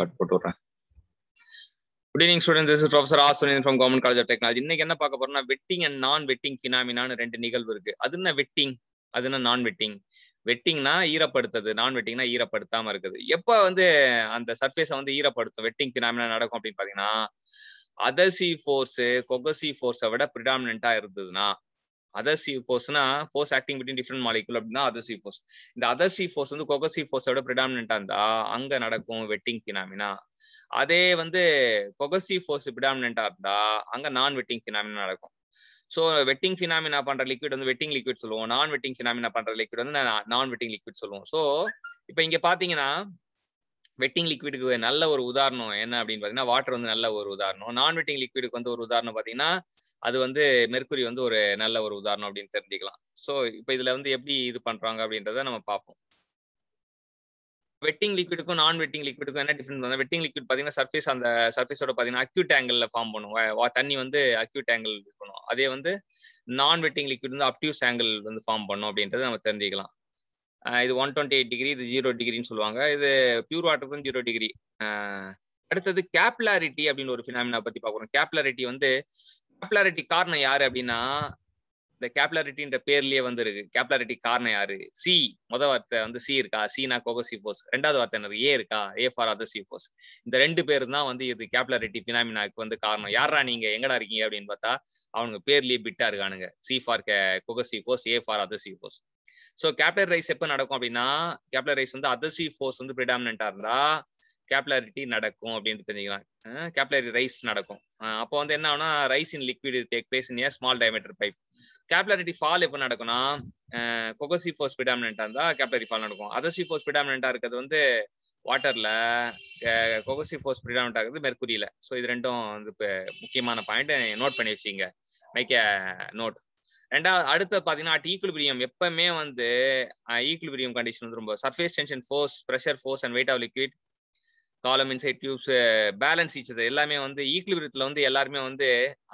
card போட்டு விடுறேன் good evening student this professor ஆசுனின் from government college of technology இன்னைக்கு என்ன பார்க்க போறோம்னா வெட்டிங் அண்ட் நான் வெட்டிங் ஃபினாமினான்னு ரெண்டு நிகழ்வு இருக்கு அது என்ன வெட்டிங் அது என்ன நான் வெட்டிங் வெட்டிங்னா ஈரப்படுத்துறது நான் வெட்டிங்னா ஈரப்படுத்தாம இருக்குது எப்போ வந்து அந்த சர்ஃபேஸை வந்து ஈரப்படுத்தும் வெட்டிங் ஃபினாமினா நடக்கும் அப்படின்னு பாத்தீங்கன்னா அதசி ஃபோர்ஸ் கொகசி ஃபோர்ஸை விட ப்ரிடாமினா இருந்ததுன்னா அதர் சி ஃபோர்ஸ்னா force acting between different molecule அப்படின்னா அதர் சி ஃபோர்ஸ் இந்த அதர் சி ஃபோர்ஸ் வந்து கொகசி சி ஃபோர்ஸோட பிரிடாமினா இருந்தா அங்க நடக்கும் வெட்டிங் பினாமினா அதே வந்து கொகசி ஃபோர்ஸ் பிரிடாமினா இருந்தா அங்க நான் வெட்டிங் பினாமினா நடக்கும் ஸோ வெட்டிங் ஃபினாமினா பண்ற லிக்விட் வந்து வெட்டிங் லிக்விட் சொல்லுவோம் நான் வெட்டிங் ஃபினாமினா பண்ற லிக்விட் வந்து நான் வெட்டிங் லிக்விட் சொல்லுவோம் ஸோ இப்போ இங்க பாத்தீங்கன்னா வெட்டிங் லிக்விடுக்கு நல்ல ஒரு உதாரணம் என்ன அப்படின்னு பார்த்தீங்கன்னா வாட்டர் வந்து நல்ல ஒரு உதாரணம் நான் வெட்டிங் லிக்விடுக்கு வந்து ஒரு உதாரணம் பார்த்தீங்கன்னா அது வந்து மெர்க்குரி வந்து ஒரு நல்ல ஒரு உதாரணம் அப்படின்னு தெரிஞ்சுக்கலாம் ஸோ இப்போ இதில் வந்து எப்படி இது பண்ணுறாங்க அப்படின்றத நம்ம பார்ப்போம் வெட்டிங் லிக்விடுக்கும் நான் வெட்டிங் லிக்விடுக்கும் என்ன டிஃபரன்ஸ் வந்து வெட்டிங் லிக்விட் பார்த்தீங்கன்னா சர்ஃபேஸ் அந்த சர்ஃபேஸோட பார்த்தீங்கன்னா அக்யூட் ஆங்கிளில் ஃபார்ம் பண்ணுவோம் தண்ணி வந்து அக்யூட் ஆங்கிள் பண்ணுவோம் அதே வந்து நான் வெட்டிங் லிக்விட் வந்து அப்டியூஸ் ஆங்கிள் வந்து ஃபார்ம் பண்ணும் அப்படின்றத நம்ம தெரிஞ்சுக்கலாம் இது ஒன் டுவெண்ட்டி எயிட் டிகிரி இது ஜீரோ டிகிரின்னு சொல்லுவாங்க இது பியூர் வாட்டருக்கும் ஜீரோ டிகிரி அடுத்தது கேப்லாரிட்டி அப்படின்னு ஒரு ஃபினாமினா பத்தி பாக்குறோம் கேப்லாரிட்டி வந்து கேப்லாரிட்டி காரணம் யாரு அப்படின்னா இந்த கேப்லாரிட்டின்ற பேர்லயே வந்துருக்கு கேப்லாரிட்டி காரணம் யாரு சி மொத வார்த்தை வந்து சி இருக்கா சீனா கோகசிஃபோஸ் ரெண்டாவது வார்த்தை என்ன ஏ இருக்கா ஏ ஃபார் அதர் சிபோஸ் இந்த ரெண்டு பேர் தான் வந்து இது கேப்லாரிட்டி பினாமினாக்கு வந்து காரணம் யாரா நீங்க எங்கடா இருக்கீங்க அப்படின்னு பார்த்தா அவனுங்க பேர்லயே பிட்டா இருக்கானுங்க C for cohesive force A for adhesive சிபோஸ் ஸோ கேப்டர் ரைஸ் எப்போ நடக்கும் அப்படின்னா கேப்டர் ரைஸ் வந்து அதர் சி ஃபோர்ஸ் வந்து ப்ரிடாமினா இருந்தா கேப்லாரிட்டி நடக்கும் அப்படின்னு தெரிஞ்சுக்கலாம் கேப்லாரி ரைஸ் நடக்கும் அப்போ வந்து என்ன ஆகுனா rise in liquid take place in a small diameter pipe capillarity fall எப்போ நடக்கும்னா கொகோசி ஃபோர்ஸ் பிடாமினா இருந்தா கேப்லரி ஃபால் நடக்கும் அதர்சி ஃபோர்ஸ் பிடாமினா இருக்கிறது வந்து வாட்டர்ல கொகோசி ஃபோர்ஸ் பிடாமினா இருக்குது மெர்குரியில ஸோ இது ரெண்டும் வந்து முக்கியமான பாயிண்ட் நோட் பண்ணி வச்சிங்க மைக்க ஏ நோட் ரெண்டாவது அடுத்து பார்த்தீங்கன்னா அட் பிரியம் எப்பவுமே வந்து ஈக்குலிபிரியம் கண்டிஷன் வந்து ரொம்ப surface tension force pressure force and weight of liquid column inside tubes balance ஈச்சது எல்லாமே வந்து ஈக்குலிபிரியத்தில் வந்து எல்லாருமே வந்து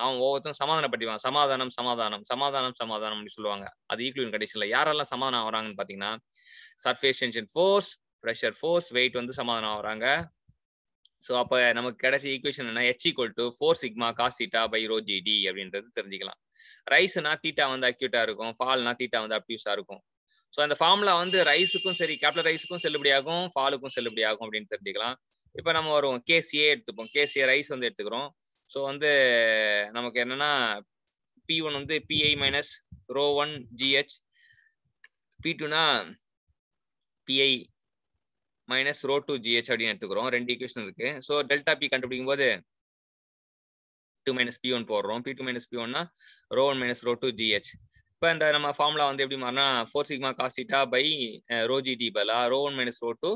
அவன் ஒவ்வொருத்தரும் சமாதானப்படுத்திவான் சமாதானம் சமாதானம் சமாதானம் சமாதானம் அப்படின்னு சொல்லுவாங்க அது ஈக்குலிபியம் கண்டிஷன்ல யாரெல்லாம் சமாதானம் ஆகிறாங்கன்னு பார்த்தீங்கன்னா surface tension force pressure force weight வந்து சமாதானம் ஆகிறாங்க ஸோ அப்போ நமக்கு கிடைச்ச ஈக்குவேஷன் என்ன H equal to four sigma cos theta by rho g D அப்படின்றது தெரிஞ்சுக்கலாம் ரைஸ்னா தீட்டா வந்து அக்யூட்டா இருக்கும் ஃபால்னா தீட்டா வந்து அப்டியூஸா இருக்கும் ஸோ அந்த ஃபார்முலா வந்து ரைஸுக்கும் சரி கேப்டல் ரைஸுக்கும் செல்லுபடியாகும் ஃபாலுக்கும் செல்லுபடியாகும் அப்படின்னு தெரிஞ்சுக்கலாம் இப்போ நம்ம வருவோம் கேசிஏ எடுத்துப்போம் கேசிஏ ரைஸ் வந்து எடுத்துக்கிறோம் ஸோ வந்து நமக்கு என்னன்னா பி ஒன் வந்து PI minus rho one GH P டூனா PI minus rho two GH அப்படின்னு எடுத்துக்கிறோம் ரெண்டு ஈக்குவேஷன் இருக்கு ஸோ டெல்டா பி கண்டுபிடிக்கும் போது டூ மைனஸ் பி ஒன் போடுறோம் பி டூ மைனஸ் பி ஒன்னா rho one minus rho two GH இப்போ இந்த நம்ம ஃபார்முலா வந்து எப்படி மாறினா four sigma cos theta by rho D பலா rho one minus rho two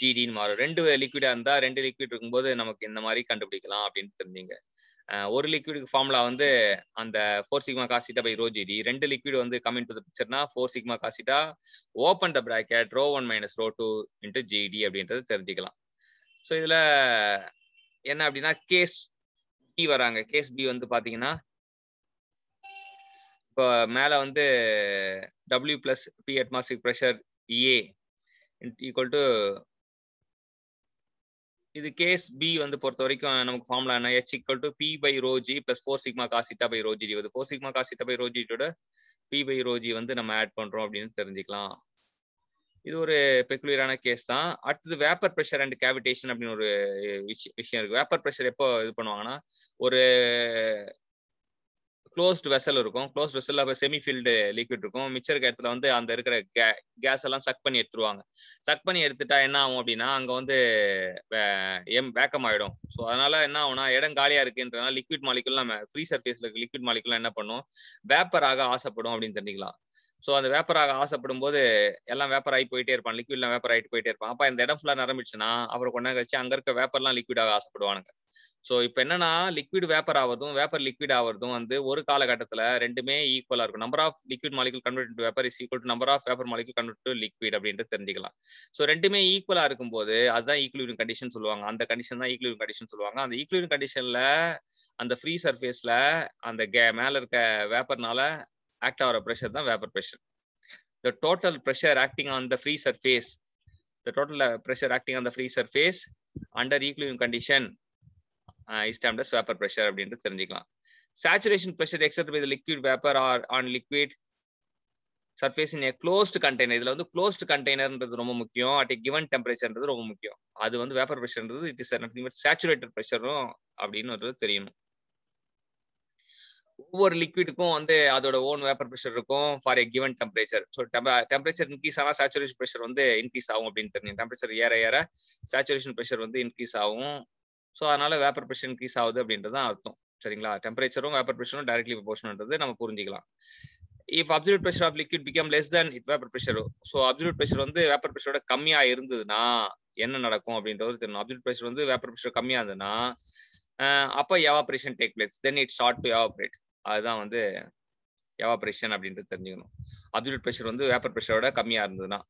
ஜிடின்னு மாறும் ரெண்டு லிக்விடா இருந்தா ரெண்டு லிக்விட் இருக்கும்போது நமக்கு இந்த மாதிரி கண்டுபிடிக்கலாம் அப்படின்னு தெரிஞ்சிங்க ஒரு லிக்விடுக்கு ஃபார்முலா வந்து அந்த four sigma cos theta by rho g D ரெண்டு லிக்விட் வந்து கம்மிங் டு பிக்சர்னா four sigma cos theta open the bracket rho one minus rho two into GD அப்படின்றது தெரிஞ்சுக்கலாம் ஸோ இதில் என்ன அப்படின்னா கேஸ் பி வராங்க கேஸ் பி வந்து பார்த்தீங்கன்னா இப்போ மேலே வந்து W plus P atmospheric pressure A equal to இது கேஸ் பி வந்து பொறுத்த வரைக்கும் நமக்கு ஃபார்முலா என்ன H equal to P by rho g plus four sigma cos theta by rho g வந்து ஃபோர் சிக்மா காசிட்டா பை ரோஜியோட பி பை ரோஜி வந்து நம்ம ஆட் பண்ணுறோம் அப்படின்னு தெரிஞ்சுக்கலாம் இது ஒரு பெக்குலியரான கேஸ் தான் அடுத்தது வேப்பர் ப்ரெஷர் அண்ட் கேவிடேஷன் அப்படின்னு ஒரு விஷயம் இருக்கு வேப்பர் ப்ரெஷர் எப்போ இது பண்ணுவாங்கன்னா ஒரு க்ளோஸ்ட் வெசல் இருக்கும் க்ளோஸ்ட் வெசல்ல செமி ஃபீல்டு லிக்விட் இருக்கும் மிச்சம் இருக்க இடத்துல வந்து அந்த இருக்கிற கே கேஸ் எல்லாம் சக் பண்ணி எடுத்துருவாங்க சக் பண்ணி எடுத்துட்டா என்ன ஆகும் அப்படின்னா அங்கே வந்து எம் வேக்கம் ஆயிடும் ஸோ அதனால என்ன ஆகும்னா இடம் காலியா இருக்குன்றதுனால லிக்விட் மாலிகுல் நம்ம ஃப்ரீ சர்ஃபேஸ்ல இருக்க லிக்விட் மாலிகுல் என்ன பண்ணும் ஆக ஆசைப்படும் அப்படின்னு தெரிஞ்சுக்கலாம் ஸோ அந்த வேப்பராக ஆசைப்படும் போது எல்லாம் வேப்பர் ஆகி போயிட்டே இருப்பான் லிக்விட்லாம் வேப்பர் ஆகிட்டு போயிட்டே இருப்பான் அப்போ இந்த இடம் ஃபுல்லாக நிரம்பிச்சுன்னா அப்புறம் கொண்டா கழிச்சு அங்கே இருக்க வேப்பர்லாம் லிக்விடாக ஆசைப்படுவானுங்க ஸோ இப்போ என்னன்னா லிக்விட் வேப்பர் ஆகிறதும் வேப்பர் லிக்விட் ஆகிறதும் வந்து ஒரு காலகட்டத்தில் ரெண்டுமே ஈக்குவலாக இருக்கும் number of liquid molecule convert to vapour is equal to number of vapour molecule convert to liquid அப்படின்ட்டு தெரிஞ்சிக்கலாம் ஸோ ரெண்டுமே ஈக்குவலாக இருக்கும்போது அதுதான் ஈக்குலிபிரியம் கண்டிஷன் சொல்லுவாங்க அந்த கண்டிஷன் தான் ஈக்குலிபிரியம் கண்டிஷன் சொல்லுவாங்க அந்த ஈக்குலிபிரியம் கண்டிஷனில் அந்த ஃப்ரீ சர்ஃபேஸில் அந்த கே மேலே இருக்க வேப்பர்னால ஆக்ட் ஆகிற ப்ரெஷர் தான் vapour pressure the total pressure acting on the free surface the total pressure acting on the free surface under equilibrium condition is termed vapour pressure அப்படின்னு தெரிஞ்சுக்கலாம் saturation pressure except with liquid vapour are on liquid surface in a closed container இதில் வந்து closed கண்டெய்னர்ன்றது ரொம்ப முக்கியம் at given டெம்பரேச்சர்ன்றது ரொம்ப முக்கியம் அது வந்து வேப்பர் ப்ரெஷர்ன்றது it is nothing but saturated ப்ரெஷரும் அப்படின்னு தெரியணும் ஒவ்வொரு லிக்விடுக்கும் வந்து அதோட ஓன் வேப்பர் ப்ரெஷர் இருக்கும் for a given temperature so temperature increase ஆனால் சேச்சுரேஷன் ப்ரெஷர் வந்து இன்க்ரீஸ் ஆகும் அப்படின்னு தெரியும் டெம்பரேச்சர் ஏற ஏற சேச்சுரேஷன் ப்ரெஷர் வந்து இன்க்ரீஸ் ஆகும் ஸோ அதனால வேப்பர் ப்ரெஷர் இன்க்ரீஸ் ஆகுது அப்படின்றது தான் அர்த்தம் சரிங்களா டெம்பரேச்சரும் வேப்பர் ப்ரெஷரும் டைரக்ட்லி போஷன்ன்றது நம்ம புரிஞ்சிக்கலாம் if absolute pressure of liquid become less than it vapour pressure so absolute pressure வந்து வேப்பர் ப்ரெஷரோட கம்மியாக இருந்ததுன்னா என்ன நடக்கும் அப்படின்றது தெரியணும் அப்சல்யூட் ப்ரெஷர் வந்து வேப்பர் ப்ரெஷர் கம்மியாக இருந்ததுன்னா அப்போ evaporation take place then it starts to evaporate அதுதான் வந்து எவாப்ரேஷன் அப்படின்றது தெரிஞ்சுக்கணும் அப்சல்யூட் ப்ரெஷர் வந்து வேப்பர் ப்ரெஷரோட கம்மியாக இருந்ததுன்னா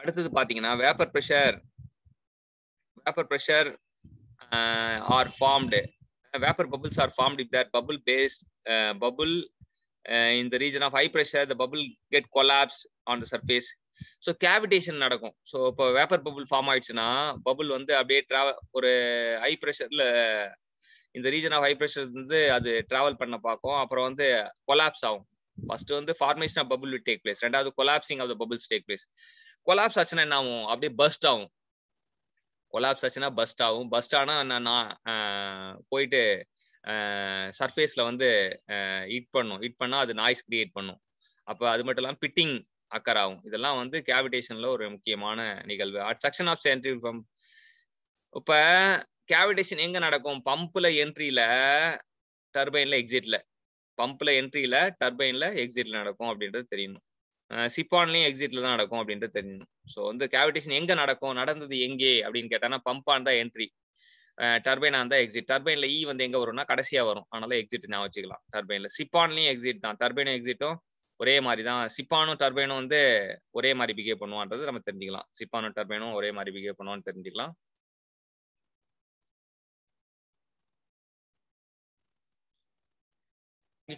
அடுத்தது பார்த்தீங்கன்னா vapour pressure vapour pressure are formed vapour bubbles are are if uh, if bubble bubble based இந்த uh, bubble of uh, in pressure the bubble get collapse on the surface so cavitation நடக்கும் so இப்போ vapour bubble form ஆயிடுச்சுன்னா bubble வந்து அப்படியே travel ஒரு high ப்ரெஷரில் இந்த region of high pressure வந்து அது ட்ராவல் பண்ண பார்க்கும் அப்புறம் வந்து கொலாப்ஸ் ஆகும் ஃபர்ஸ்ட் வந்து formation of bubble take place ரெண்டாவது collapsing of the bubbles take place collapse ஆச்சுன்னா என்ன ஆகும் அப்படியே பஸ்ட் ஆகும் கொலாப்ஸ் ஆச்சுன்னா பஸ்ட் ஆகும் பஸ்ட் ஆனால் நான் போயிட்டு சர்ஃபேஸில் வந்து ஹிட் பண்ணும் ஹிட் பண்ணால் அது நாய்ஸ் கிரியேட் பண்ணும் அப்போ அது மட்டும் இல்லாமல் பிட்டிங் அக்கர் ஆகும் இதெல்லாம் வந்து கேவிடேஷனில் ஒரு முக்கியமான நிகழ்வு அட் செக்ஷன் ஆஃப் சென்ட்ரி பம்ப் இப்போ கேவிடேஷன் எங்கே நடக்கும் பம்பில் என்ட்ரியில் டர்பைனில் எக்ஸிட்டில் பம்பில் என்ட்ரியில் டர்பைனில் எக்ஸிட்டில் நடக்கும் அப்படின்றது தெரியணும் சிப்பான்லயும் எக்ஸிட்ல தான் நடக்கும் அப்படின்றது தெரியணும் ஸோ வந்து கேவிடேஷன் எங்க நடக்கும் நடந்தது எங்கே அப்படின்னு கேட்டானா பம்பான் தான் என்ட்ரி டர்பைனா இருந்தால் எக்ஸிட் டர்பைன்ல ஈ e வந்து எங்க வரும்னா கடைசியா வரும் அதனால எக்ஸிட் நான் வச்சுக்கலாம் டர்பைன்ல சிப்பான்லயும் எக்ஸிட் தான் டர்பைனும் எக்ஸிட்டும் ஒரே மாதிரி தான் சிப்பானும் டர்பைனும் வந்து ஒரே மாதிரி பிகேவ் பண்ணுவான்றது நம்ம தெரிஞ்சுக்கலாம் சிப்பானும் டர்பைனும் ஒரே மாதிரி பிகேவ் பண்ணுவான்னு தெரிஞ்சுக்கலாம்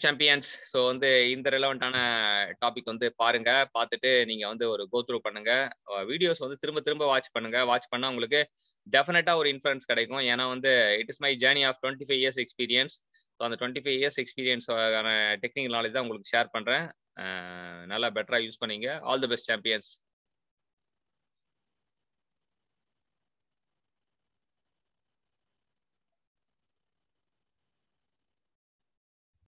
சாம்பியன்ஸ் ஸோ வந்து இந்த ரிலவெண்ட்டான டாபிக் வந்து பாருங்க பார்த்துட்டு நீங்க வந்து ஒரு கோ த்ரூ பண்ணுங்க வீடியோஸ் வந்து திரும்ப திரும்ப வாட்ச் பண்ணுங்க வாட்ச் பண்ணா உங்களுக்கு டெஃபினட்டா ஒரு இன்ஃபரன்ஸ் கிடைக்கும் ஏன்னா வந்து it is my journey of twenty five years experience so அந்த டுவெண்ட்டி ஃபைவ் இயர்ஸ் எக்ஸ்பீரியன்ஸான டெக்னிக் நாலேஜ் தான் உங்களுக்கு ஷேர் பண்றேன் நல்லா பெட்டரா யூஸ் பண்ணீங்க ஆல் தி பெஸ்ட் சாம்பியன்ஸ்